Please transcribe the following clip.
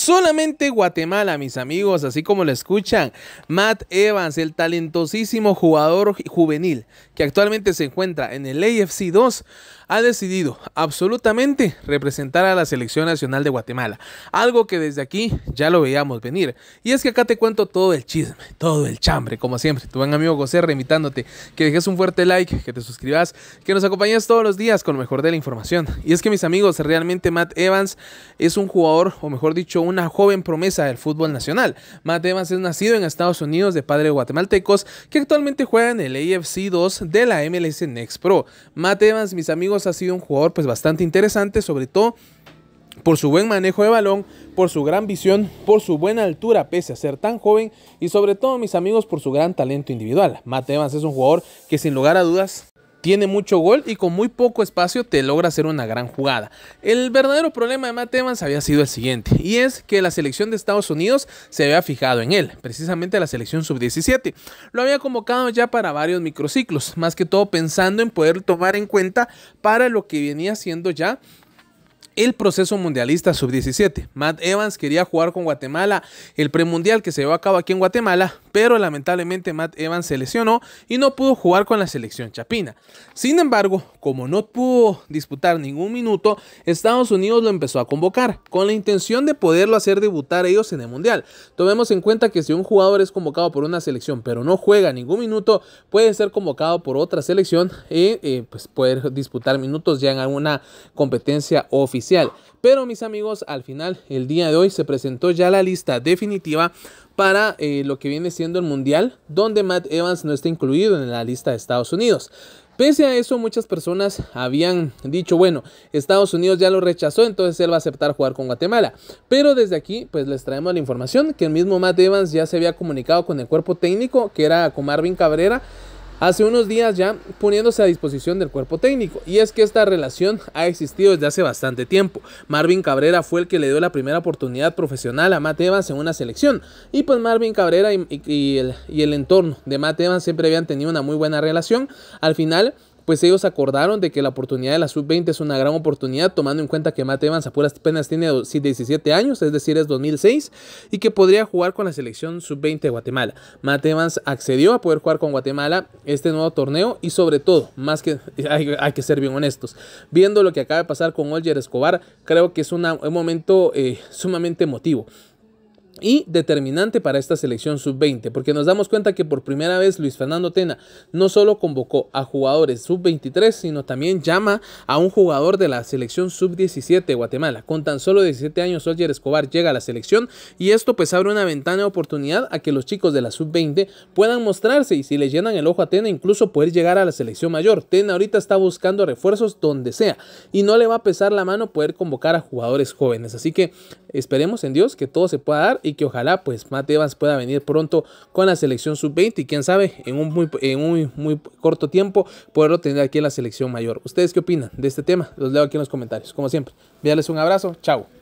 Solamente Guatemala, mis amigos, así como lo escuchan, Matt Evans, el talentosísimo jugador juvenil que actualmente se encuentra en el AFC 2, ha decidido absolutamente representar a la selección nacional de Guatemala, algo que desde aquí ya lo veíamos venir. Y es que acá te cuento todo el chisme, todo el chambre, como siempre. Tu buen amigo José invitándote que dejes un fuerte like, que te suscribas, que nos acompañes todos los días con lo mejor de la información. Y es que mis amigos, realmente Matt Evans es un jugador, o mejor dicho, una joven promesa del fútbol nacional. Matt Evans es nacido en Estados Unidos de padre guatemaltecos que actualmente juega en el AFC 2 de la MLS Next Pro. Matt Evans, mis amigos, ha sido un jugador pues bastante interesante, sobre todo por su buen manejo de balón, por su gran visión, por su buena altura pese a ser tan joven y sobre todo mis amigos por su gran talento individual. Matt Evans es un jugador que sin lugar a dudas tiene mucho gol y con muy poco espacio te logra hacer una gran jugada. El verdadero problema de Matt había sido el siguiente, y es que la selección de Estados Unidos se había fijado en él, precisamente la selección sub-17. Lo había convocado ya para varios microciclos, más que todo pensando en poder tomar en cuenta para lo que venía siendo ya el proceso mundialista sub-17. Matt Evans quería jugar con Guatemala el premundial que se llevó a cabo aquí en Guatemala, pero lamentablemente Matt Evans se lesionó y no pudo jugar con la selección chapina. Sin embargo, como no pudo disputar ningún minuto, Estados Unidos lo empezó a convocar con la intención de poderlo hacer debutar ellos en el mundial. Tomemos en cuenta que si un jugador es convocado por una selección pero no juega ningún minuto, puede ser convocado por otra selección y eh, pues, poder disputar minutos ya en alguna competencia oficial. Pero mis amigos, al final, el día de hoy se presentó ya la lista definitiva para eh, lo que viene siendo el Mundial, donde Matt Evans no está incluido en la lista de Estados Unidos. Pese a eso, muchas personas habían dicho, bueno, Estados Unidos ya lo rechazó, entonces él va a aceptar jugar con Guatemala. Pero desde aquí, pues les traemos la información que el mismo Matt Evans ya se había comunicado con el cuerpo técnico, que era con Marvin Cabrera, hace unos días ya poniéndose a disposición del cuerpo técnico. Y es que esta relación ha existido desde hace bastante tiempo. Marvin Cabrera fue el que le dio la primera oportunidad profesional a Matt Evans en una selección. Y pues Marvin Cabrera y, el, el entorno de Matt Evans siempre habían tenido una muy buena relación. Al final pues ellos acordaron de que la oportunidad de la sub-20 es una gran oportunidad, tomando en cuenta que Matt Evans apenas tiene 17 años, es decir, es 2006, y que podría jugar con la selección sub-20 de Guatemala. Matt Evans accedió a poder jugar con Guatemala este nuevo torneo y sobre todo, más que hay, que ser bien honestos, viendo lo que acaba de pasar con Olger Escobar, creo que es un momento eh, sumamente emotivo y determinante para esta selección sub-20, porque nos damos cuenta que por primera vez Luis Fernando Tena no solo convocó a jugadores sub-23, sino también llama a un jugador de la selección sub-17 de Guatemala. Con tan solo 17 años, Roger Escobar llega a la selección y esto pues abre una ventana de oportunidad a que los chicos de la sub-20 puedan mostrarse y si le llenan el ojo a Tena, incluso poder llegar a la selección mayor. Tena ahorita está buscando refuerzos donde sea y no le va a pesar la mano poder convocar a jugadores jóvenes. Así que esperemos en Dios que todo se pueda dar que ojalá pues Matt Evans pueda venir pronto con la selección sub-20 y quién sabe en un, muy, en muy corto tiempo poderlo tener aquí en la selección mayor. ¿Ustedes qué opinan de este tema? Los leo aquí en los comentarios. Como siempre, enviarles un abrazo. Chao.